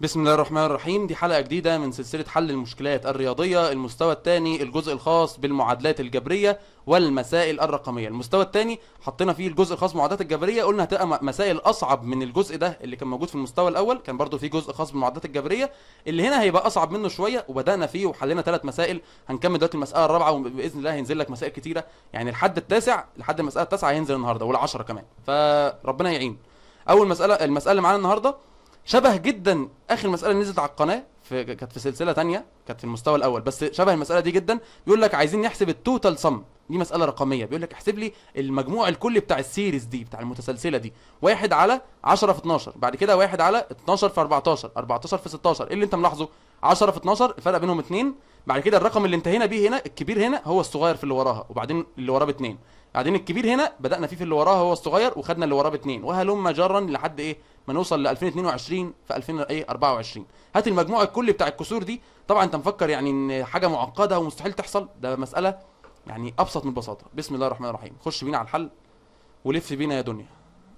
بسم الله الرحمن الرحيم دي حلقة جديدة من سلسلة حل المشكلات الرياضية المستوى الثاني الجزء الخاص بالمعادلات الجبرية والمسائل الرقمية المستوى الثاني حطينا فيه الجزء الخاص بالمعادلات الجبرية قلنا هتبقى مسائل أصعب من الجزء ده اللي كان موجود في المستوى الأول كان برضو فيه جزء خاص بالمعادلات الجبرية اللي هنا هيبقى أصعب منه شوية وبدأنا فيه وحلينا ثلاث مسائل هنكمل دلوقتي المسألة الرابعة وبإذن الله هينزل لك مسائل كتيرة يعني لحد التاسع لحد المسألة التاسعة هينزل النهاردة والعشرة كمان فربنا يعين أول مسألة المسألة اللي معانا النهاردة شبه جدا اخر مساله نزلت على القناه في كانت في سلسله تانية كانت في المستوى الاول بس شبه المساله دي جدا بيقول لك عايزين نحسب التوتال سم دي مساله رقميه بيقول لك احسب لي المجموع الكلي بتاع السيريز دي بتاع المتسلسله دي واحد على 10 في 12 بعد كده واحد على 12 في 14 14 في 16 ايه اللي انت ملاحظه 10 في 12 الفرق بينهم 2 بعد كده الرقم اللي انتهينا بيه هنا الكبير هنا هو الصغير في اللي وراها وبعدين اللي وراه باثنين بعدين الكبير هنا بدانا فيه في اللي وراها هو الصغير وخدنا اللي وراه باثنين وهلم جرا لحد ايه نوصل ل 2022 في 2024 إيه، هات المجموع الكلي بتاع الكسور دي طبعا انت مفكر يعني ان حاجه معقده ومستحيل تحصل ده مساله يعني ابسط من البساطه بسم الله الرحمن الرحيم خش بينا على الحل ولف بينا يا دنيا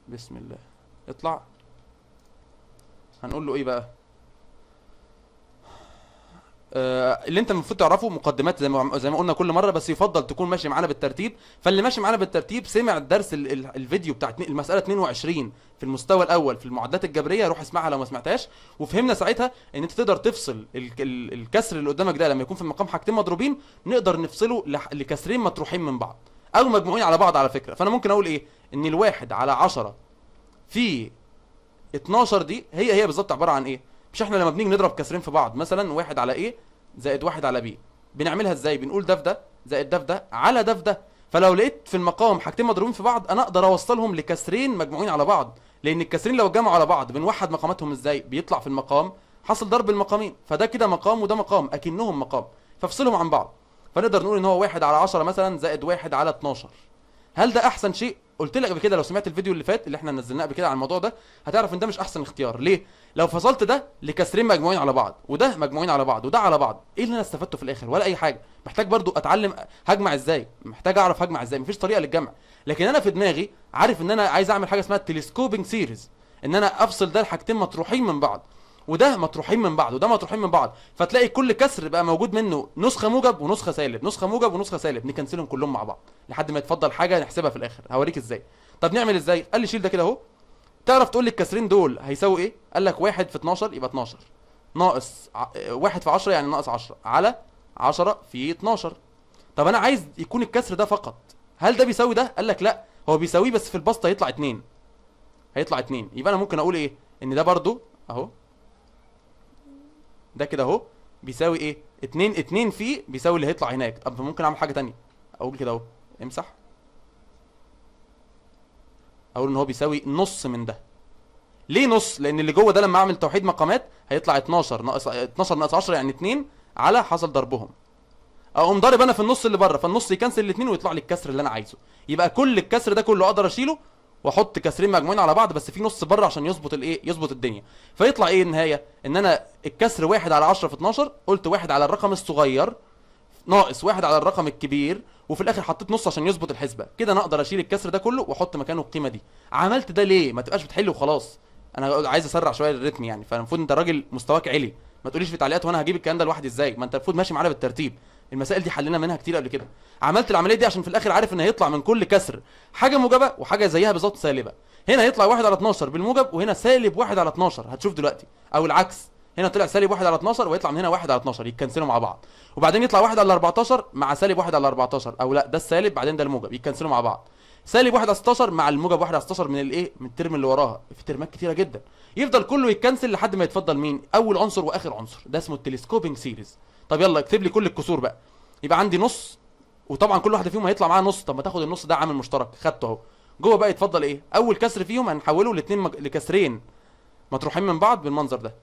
بسم الله اطلع هنقول له ايه بقى آه، اللي انت المفروض تعرفه مقدمات زي ما زي ما قلنا كل مره بس يفضل تكون ماشي معانا بالترتيب فاللي ماشي معانا بالترتيب سمع الدرس الفيديو بتاع المساله 22 في المستوى الاول في المعادلات الجبريه روح اسمعها لو ما سمعتهاش وفهمنا ساعتها ان انت تقدر تفصل الكسر اللي قدامك ده لما يكون في المقام حاجتين مضروبين نقدر نفصله لكسرين مطروحين من بعض او مجموعين على بعض على فكره فانا ممكن اقول ايه ان الواحد على 10 في 12 دي هي هي بالظبط عباره عن ايه مش احنا لما بنيجي نضرب كسرين في بعض مثلا واحد على ايه زائد واحد على بي بنعملها ازاي بنقول ده في ده زائد ده في ده على ده في ده فلو لقيت في المقام حاجتين مضروبين في بعض انا اقدر اوصلهم لكسرين مجموعين على بعض لان الكسرين لو اتجمعوا على بعض بنوحد مقاماتهم ازاي بيطلع في المقام حصل ضرب المقامين فده كده مقام وده مقام اكنهم مقام فافصلهم عن بعض فنقدر نقول ان هو واحد على 10 مثلا زائد واحد على 12 هل ده احسن شيء قلت لك قبل كده لو سمعت الفيديو اللي فات اللي احنا نزلناه قبل كده على الموضوع ده هتعرف ان ده مش احسن اختيار ليه لو فصلت ده لكسرين مجموعين على بعض وده مجموعين على بعض وده على بعض ايه اللي انا استفدته في الاخر ولا اي حاجه محتاج برضو اتعلم هجمع ازاي محتاج اعرف هجمع ازاي مفيش طريقه للجمع لكن انا في دماغي عارف ان انا عايز اعمل حاجه اسمها تلسكوبينج سيريز ان انا افصل ده لحاجتين مطروحين من بعض وده مطروحين من بعض وده مطروحين من بعض فتلاقي كل كسر بقى موجود منه نسخه موجب ونسخه سالب نسخه موجب ونسخه سالب نكنسلهم كلهم مع بعض لحد ما يتفضل حاجه نحسبها في الاخر هوريك ازاي طب نعمل ازاي قال لي شيل ده كده اهو تعرف تقول لي الكسرين دول هيساوي ايه قال لك 1 في 12 يبقى 12 ناقص 1 في 10 يعني ناقص 10 على 10 في 12 طب انا عايز يكون الكسر ده فقط هل ده بيساوي ده قال لك لا هو بيساويه بس في البسطه هيطلع 2 هيطلع 2 يبقى انا ممكن اقول ايه ان ده برده اهو ده كده اهو بيساوي ايه 2 2 فيه بيساوي اللي هيطلع هناك طب ممكن اعمل حاجه ثانيه اقول كده اهو امسح اقول ان هو بيساوي نص من ده ليه نص لان اللي جوه ده لما اعمل توحيد مقامات هيطلع 12 ناقص 12 ناقص 10 يعني 2 على حصل ضربهم اقوم ضارب انا في النص اللي بره فالنص يكنسل الاثنين ويطلع لي الكسر اللي انا عايزه يبقى كل الكسر ده كله اقدر اشيله واحط كسرين مجموعين على بعض بس في نص بره عشان يظبط الايه يظبط الدنيا فيطلع ايه النهايه ان انا الكسر 1 على 10 في 12 قلت 1 على الرقم الصغير ناقص 1 على الرقم الكبير وفي الاخر حطيت نص عشان يظبط الحسبه كده انا اقدر اشيل الكسر ده كله واحط مكانه القيمه دي عملت ده ليه ما تبقاش بتحل وخلاص انا عايز اسرع شويه الريتم يعني فالمفروض انت راجل مستواك عالي ما تقوليش في تعليقات وانا هجيب الكلام ده لوحدي ازاي ما انت المفروض ماشي معانا بالترتيب المسائل دي حلينا منها كتير قبل كده عملت العمليه دي عشان في الاخر عارف ان هيطلع من كل كسر حاجه موجبه وحاجه زيها بالظبط سالبه هنا هيطلع 1 على 12 بالموجب وهنا سالب 1 على 12 هتشوف دلوقتي او العكس هنا طلع سالب 1 على 12 ويطلع من هنا 1 على 12 يتكنسلوا مع بعض وبعدين يطلع 1 على 14 مع سالب 1 على 14 او لا ده السالب بعدين ده الموجب يتكنسلوا مع بعض سالب 1 على 16 مع الموجب 1 على 16 من الايه من الترم اللي وراها في ترمات كتيره جدا يفضل كله يتكنسل لحد ما يتفضل مين اول عنصر واخر عنصر ده اسمه التلسكوبينج سيريز طب يلا اكتب لي كل الكسور بقى يبقى عندي نص وطبعا كل واحده فيهم هيطلع معاها نص طب ما تاخد النص ده عامل مشترك خدته اهو جوه بقى يتفضل ايه اول كسر فيهم هنحوله الاثنين مج... لكسرين مطروحين من بعض بالمنظر ده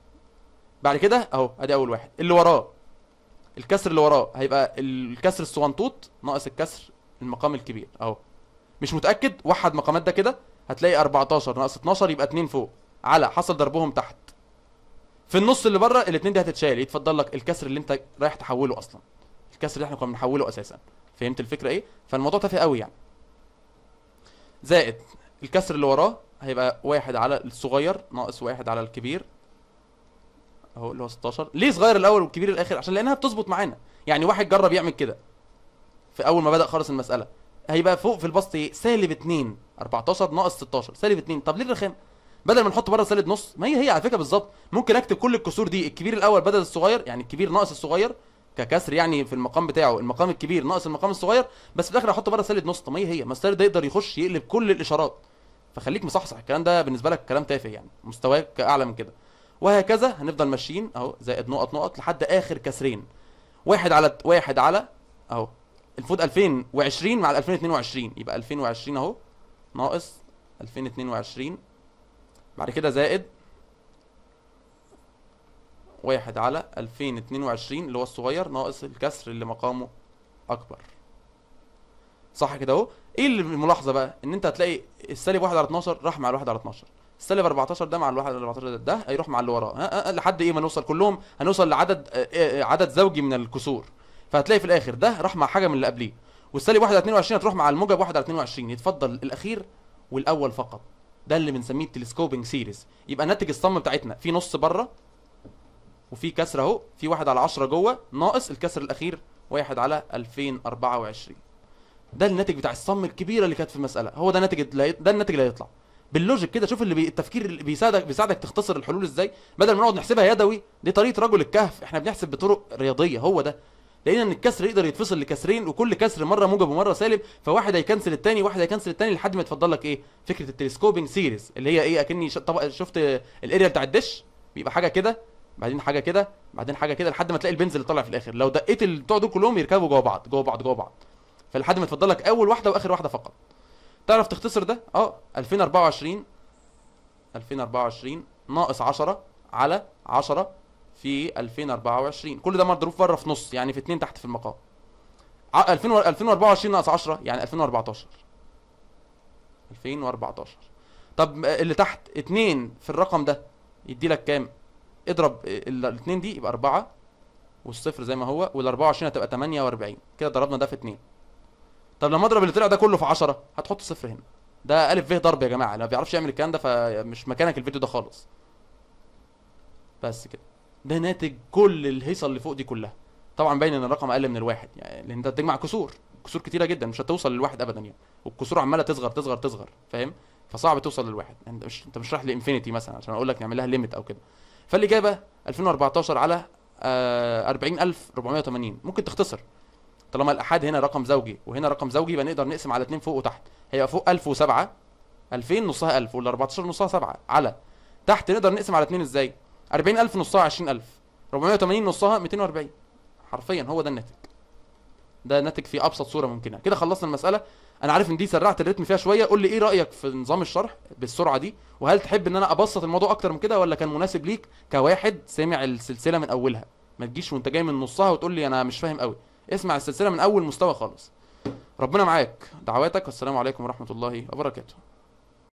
بعد كده اهو ادي اول واحد اللي وراه الكسر اللي وراه هيبقى الكسر الصغنطوط ناقص الكسر المقام الكبير اهو مش متاكد وحد مقامات ده كده هتلاقي 14 ناقص 12 يبقى 2 فوق على حصل ضربهم تحت في النص اللي بره الاثنين دي هتتشال يتفضل لك الكسر اللي انت رايح تحوله اصلا الكسر اللي احنا كنا بنحوله اساسا فهمت الفكره ايه فالموضوع تافه قوي يعني زائد الكسر اللي وراه هيبقى واحد على الصغير ناقص واحد على الكبير اهو اللي هو 16 ليه صغير الاول والكبير الاخر عشان لانها بتظبط معانا يعني واحد جرب يعمل كده في اول ما بدا خالص المساله هيبقى فوق في البسط ايه سالب 2 14 ناقص 16 سالب 2 طب ليه الرخام بدل ما نحط بره سالب نص ما هي هي على فكره بالظبط ممكن اكتب كل الكسور دي الكبير الاول بدل الصغير يعني الكبير ناقص الصغير ككسر يعني في المقام بتاعه المقام الكبير ناقص المقام الصغير بس في الاخر احطه بره سله نص طب ما هي هي ما السله ده يقدر يخش يقلب كل الاشارات فخليك مصحصح الكلام ده بالنسبه لك كلام تافه يعني مستواك اعلى من كده وهكذا هنفضل ماشيين اهو زائد نقط نقط لحد اخر كسرين واحد على واحد على اهو المفروض 2020 مع 2022 يبقى 2020 اهو ناقص 2022 بعد كده زائد واحد على 2022 اللي هو الصغير ناقص الكسر اللي مقامه اكبر صح كده اهو ايه الملاحظه بقى ان انت هتلاقي السالب 1 على 12 راح مع الواحد على 12 السالب 14 ده مع الواحد على 14 ده, ده هيروح مع اللي وراه أه، أه، أه، لحد ايه ما نوصل كلهم هنوصل لعدد أه عدد زوجي من الكسور فهتلاقي في الاخر ده راح مع حاجه من اللي قبليه والسالب 1 على 22 هتروح مع الموجب 1 على 22 يتفضل الاخير والاول فقط ده اللي بنسميه التلسكوبنج سيريز يبقى ناتج الصم بتاعتنا في نص بره وفي كسر اهو في واحد على 10 جوه ناقص الكسر الاخير واحد على 2024 ده الناتج بتاع الصم الكبيره اللي كانت في المساله هو ده الناتج ده الناتج اللي هيطلع باللوجيك كده شوف اللي بي... التفكير اللي بيساعدك بيساعدك تختصر الحلول ازاي بدل ما نقعد نحسبها يدوي دي طريقه رجل الكهف احنا بنحسب بطرق رياضيه هو ده لقينا ان الكسر يقدر يتفصل لكسرين وكل كسر مره موجب ومره سالب فواحد هيكنسل الثاني واحد هيكنسل الثاني لحد ما يتفضل لك ايه فكره التلسكوبينج سيريز اللي هي ايه اكني شفت الاريا بتاع الدش بيبقى حاجه كده بعدين حاجه كده بعدين حاجه كده لحد ما تلاقي البنز اللي طالع في الاخر لو دقيت البتوع دول كلهم يركبوا جوه بعض جوه بعض جوه بعض فلحد ما تفضل لك اول واحده واخر واحده فقط تعرف تختصر ده اه 2024 2024 ناقص 10 على 10 في 2024 كل ده مضروب بره في نص يعني في اتنين تحت في المقام 2024 ناقص 10 يعني 2014 2014 طب آه، اللي تحت اتنين في الرقم ده يدي لك كام اضرب الاثنين دي يبقى 4 والصفر زي ما هو وال24 هتبقى 48 كده ضربنا ده في 2 طب لما اضرب اللي طلع ده كله في 10 هتحط صفر هنا ده ا ب ضرب يا جماعه لو ما بيعرفش يعمل الكلام ده فمش مكانك الفيديو ده خالص بس كده ده ناتج كل الهيصه اللي فوق دي كلها طبعا باين ان الرقم اقل من الواحد يعني لان انت بتجمع كسور كسور كتيره جدا مش هتوصل للواحد ابدا يعني والكسور عماله تصغر تصغر تصغر فاهم فصعب توصل للواحد يعني انت مش انت مش رايح لانفينيتي مثلا عشان اقول لك نعمل لها ليميت او كده فالاجابه 2014 على 40480 آه، ممكن تختصر طالما الاحاد هنا رقم زوجي وهنا رقم زوجي يبقى نقدر نقسم على 2 فوق وتحت هيبقى فوق 1007 2000 نصها 1000 وال 14 نصها 7 على تحت نقدر نقسم على 2 ازاي 40000 نصها 20000 480 نصها 240 حرفيا هو ده الناتج ده ناتج في ابسط صوره ممكنه كده خلصنا المساله انا عارف ان دي سرعت الريتم فيها شويه قول لي ايه رايك في نظام الشرح بالسرعه دي وهل تحب ان انا ابسط الموضوع اكتر من كده ولا كان مناسب ليك كواحد سامع السلسله من اولها ما تجيش وانت جاي من نصها وتقول لي انا مش فاهم قوي اسمع السلسله من اول مستوى خالص ربنا معاك دعواتك والسلام عليكم ورحمه الله وبركاته